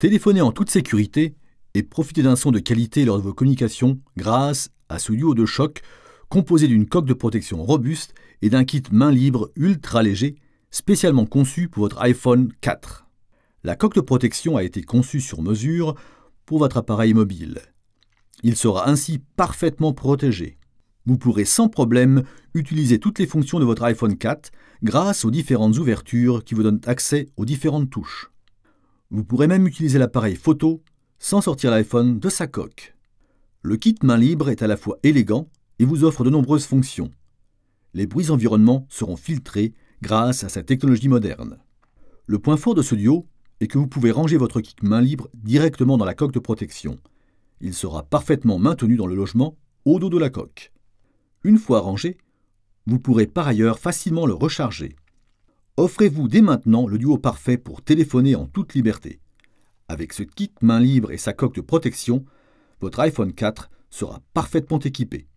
Téléphonez en toute sécurité et profitez d'un son de qualité lors de vos communications grâce à ce duo de choc composé d'une coque de protection robuste et d'un kit main libre ultra léger spécialement conçu pour votre iPhone 4. La coque de protection a été conçue sur mesure pour votre appareil mobile. Il sera ainsi parfaitement protégé. Vous pourrez sans problème utiliser toutes les fonctions de votre iPhone 4 grâce aux différentes ouvertures qui vous donnent accès aux différentes touches. Vous pourrez même utiliser l'appareil photo sans sortir l'iPhone de sa coque. Le kit main libre est à la fois élégant et vous offre de nombreuses fonctions. Les bruits environnement seront filtrés grâce à sa technologie moderne. Le point fort de ce duo est que vous pouvez ranger votre kit main libre directement dans la coque de protection. Il sera parfaitement maintenu dans le logement au dos de la coque. Une fois rangé, vous pourrez par ailleurs facilement le recharger. Offrez-vous dès maintenant le duo parfait pour téléphoner en toute liberté. Avec ce kit main libre et sa coque de protection, votre iPhone 4 sera parfaitement équipé.